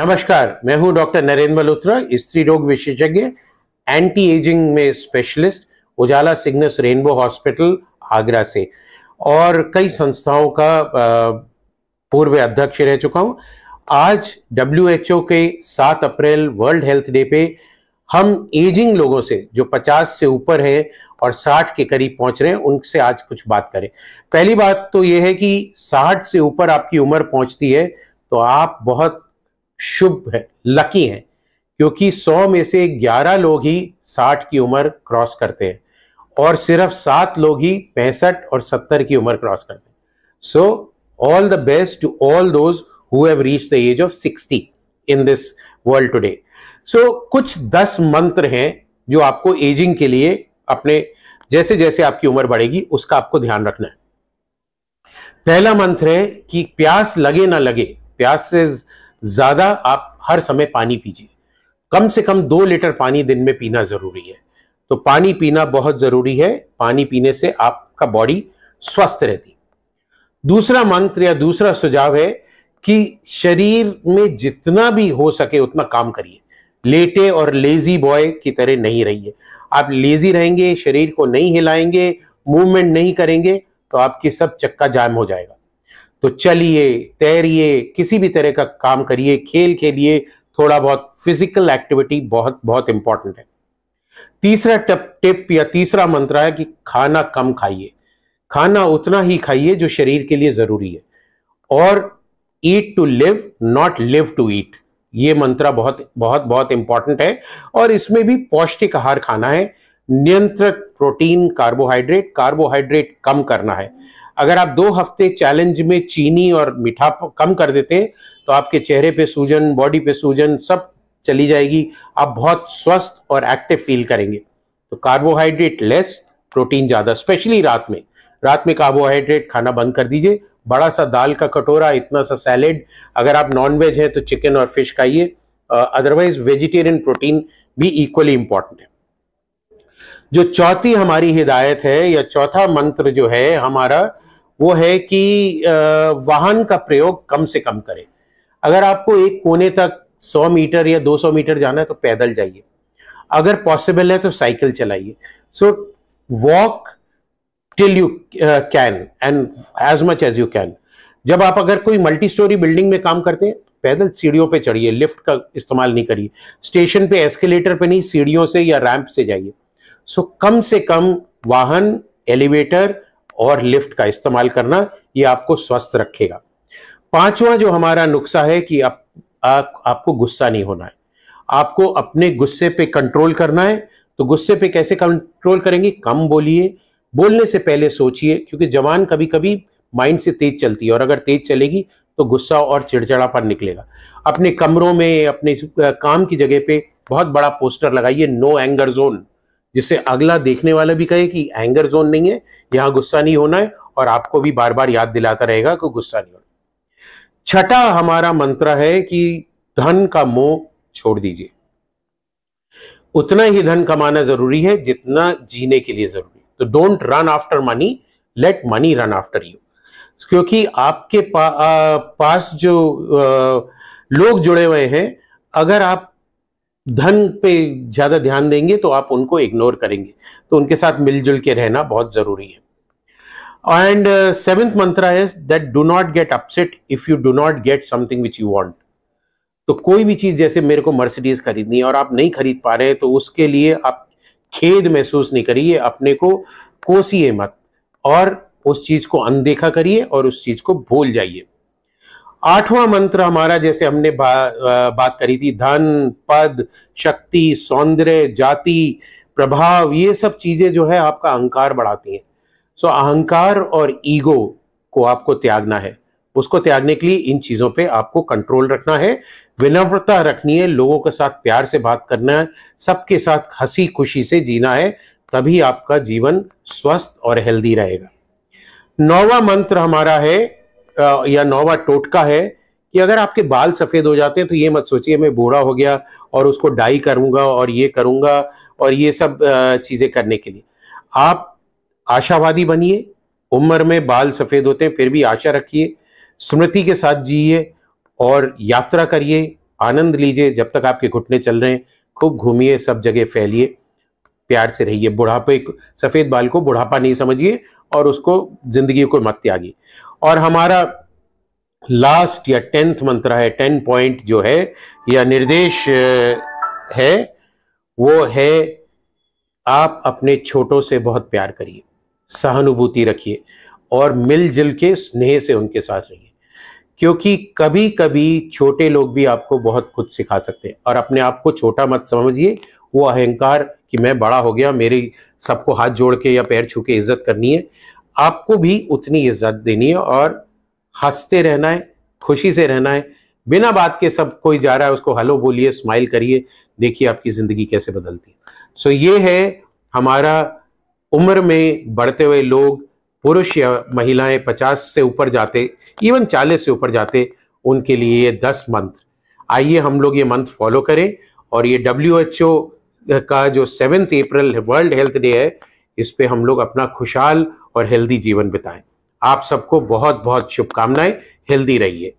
नमस्कार मैं हूं डॉक्टर नरेंद्र मल्होत्रा स्त्री रोग विशेषज्ञ एंटी एजिंग में specialist Ujala Cygnus Rainbow hospital Agra से और कई संस्थाओं का पूर्व अध्यक्ष रह चुका हूं आज डब्ल्यू के 7 अप्रैल वर्ल्ड हेल्थ डे पे हम एजिंग लोगों से जो 50 से ऊपर हैं और 60 के करीब पहुंच रहे हैं उनसे आज कुछ बात करें पहली बात तो यह है कि 60 से ऊपर आपकी उम्र पहुंचती है तो आप बहुत शुभ है लकी हैं क्योंकि 100 में से 11 लोग ही 60 की उम्र क्रॉस करते हैं और सिर्फ सात लोग ही पैंसठ और सत्तर की उम्र क्रॉस करते हैं so all the best to all those who have reach the age of sixty in this world today so कुछ दस मंत्र हैं जो आपको एजिंग के लिए अपने जैसे जैसे आपकी उम्र बढ़ेगी उसका आपको ध्यान रखना है पहला मंत्र है कि प्यास लगे ना लगे प्यास इज ज़्यादा आप हर समय पानी पीजिए कम से कम दो लीटर पानी दिन में पीना ज़रूरी है तो पानी पीना बहुत ज़रूरी है पानी पीने से आपका बॉडी स्वस्थ रहती दूसरा मंत्र या दूसरा सुझाव है कि शरीर में जितना भी हो सके उतना काम करिए लेटे और लेजी बॉय की तरह नहीं रहिए आप लेजी रहेंगे शरीर को नहीं हिलाएंगे मूवमेंट नहीं करेंगे तो आपकी सब चक्का जाम हो जाएगा तो चलिए तैरिए किसी भी तरह का काम करिए खेल खेलिए थोड़ा बहुत फिजिकल एक्टिविटी बहुत बहुत इंपॉर्टेंट है तीसरा टिप या तीसरा मंत्र है कि खाना कम खाइए खाना उतना ही खाइए जो शरीर के लिए जरूरी है और eat to live not live to eat ये मंत्र बहुत बहुत बहुत इंपॉर्टेंट है और इसमें भी पौष्टिक आहार खाना है नियंत्रित प्रोटीन कार्बोहाइड्रेट कार्बोहाइड्रेट कम करना है अगर आप दो हफ्ते चैलेंज में चीनी और मीठा कम कर देते हैं तो आपके चेहरे पे सूजन बॉडी पे सूजन सब चली जाएगी आप बहुत स्वस्थ और एक्टिव फील करेंगे तो कार्बोहाइड्रेट लेस प्रोटीन ज़्यादा स्पेशली रात में रात में कार्बोहाइड्रेट खाना बंद कर दीजिए बड़ा सा दाल का कटोरा इतना सा सैलेड अगर आप नॉन वेज हैं तो चिकन और फिश खाइए अदरवाइज वेजिटेरियन प्रोटीन भी इक्वली इंपॉर्टेंट है जो चौथी हमारी हिदायत है या चौथा मंत्र जो है हमारा वो है कि वाहन का प्रयोग कम से कम करें अगर आपको एक कोने तक 100 मीटर या 200 मीटर जाना है तो पैदल जाइए अगर पॉसिबल है तो साइकिल चलाइए so walk till you can and as much as you can जब आप अगर कोई मल्टी स्टोरी बिल्डिंग में काम करते हैं पैदल सीढ़ियों पे चढ़िए लिफ्ट का इस्तेमाल नहीं करिए स्टेशन पे एस्केलेटर पे नहीं सीढ़ियों से या रैंप से जाइए सो so, कम से कम वाहन एलिवेटर और लिफ्ट का इस्तेमाल करना ये आपको स्वस्थ रखेगा पांचवा जो हमारा नुस्खा है कि आप, आ, आपको गुस्सा नहीं होना है आपको अपने गुस्से पे कंट्रोल करना है तो गुस्से पे कैसे कंट्रोल करेंगे कम बोलिए बोलने से पहले सोचिए क्योंकि जवान कभी कभी माइंड से तेज चलती है और अगर तेज चलेगी तो गुस्सा और चिड़चिड़ापन निकलेगा अपने कमरों में अपने काम की जगह पे बहुत बड़ा पोस्टर लगाइए नो एंगर जोन जिससे अगला देखने वाला भी कहे कि एंगर जोन नहीं है यहां गुस्सा नहीं होना है और आपको भी बार बार याद दिलाता रहेगा कि गुस्सा नहीं होना छठा हमारा मंत्र है कि धन का मोह छोड़ दीजिए उतना ही धन कमाना जरूरी है जितना जीने के लिए जरूरी है तो don't run after money let money run after you क्योंकि आपके पा, आ, पास जो आ, लोग जुड़े हुए हैं अगर आप धन पे ज़्यादा ध्यान देंगे तो आप उनको इग्नोर करेंगे तो उनके साथ मिलजुल के रहना बहुत ज़रूरी है एंड सेवेंथ मंत्र है that do not get upset if you do not get something which you want तो कोई भी चीज जैसे मेरे को मर्सिडीज खरीदनी है और आप नहीं खरीद पा रहे तो उसके लिए आप खेद महसूस नहीं करिए अपने को कोसिए मत और उस चीज को अनदेखा करिए और उस चीज को भूल जाइए आठवां मंत्र हमारा जैसे हमने बा, आ, बात करी थी धन पद शक्ति सौंदर्य जाति प्रभाव ये सब चीजें जो है आपका अहंकार बढ़ाती हैं सो अहंकार और ईगो को आपको त्यागना है उसको त्यागने के लिए इन चीजों पे आपको कंट्रोल रखना है विनम्रता रखनी है लोगों के साथ प्यार से बात करना है सबके साथ हंसी खुशी से जीना है तभी आपका जीवन स्वस्थ और हेल्दी रहेगा नौवा मंत्र हमारा है या नौवा टोटका है कि अगर आपके बाल सफ़ेद हो जाते हैं तो ये मत सोचिए मैं बूढ़ा हो गया और उसको डाई करूंगा और ये करूंगा और ये सब चीज़ें करने के लिए आप आशावादी बनिए उम्र में बाल सफ़ेद होते हैं फिर भी आशा रखिए स्मृति के साथ जिए और यात्रा करिए आनंद लीजिए जब तक आपके घुटने चल रहे हैं खूब घूमिए सब जगह फैलिए प्यार से रहिए बुढ़ापे सफ़ेद बाल को बुढ़ापा नहीं समझिए और उसको ज़िंदगी को मत त्यागी और हमारा लास्ट या टेंथ मंत्र है टेन पॉइंट जो है या निर्देश है वो है आप अपने छोटों से बहुत प्यार करिए सहानुभूति रखिए और मिलजुल के स्नेह से उनके साथ रहिए क्योंकि कभी कभी छोटे लोग भी आपको बहुत कुछ सिखा सकते हैं और अपने आप को छोटा मत समझिए वो अहंकार कि मैं बड़ा हो गया मेरी सबको हाथ जोड़ के या पैर छू के इज्जत करनी है आपको भी उतनी इज्जत देनी है और हंसते रहना है खुशी से रहना है बिना बात के सब कोई जा रहा है उसको हेलो बोलिए स्माइल करिए देखिए आपकी ज़िंदगी कैसे बदलती है सो ये है हमारा उम्र में बढ़ते हुए लोग पुरुष या महिलाएं पचास से ऊपर जाते इवन चालीस से ऊपर जाते उनके लिए ये दस मंत्र आइए हम लोग ये मंत्र फॉलो करें और ये डब्ल्यू का जो seventh April world health day है इस पर हम लोग अपना खुशहाल और हेल्दी जीवन बिताएं आप सबको बहुत बहुत शुभकामनाएं हेल्दी रहिए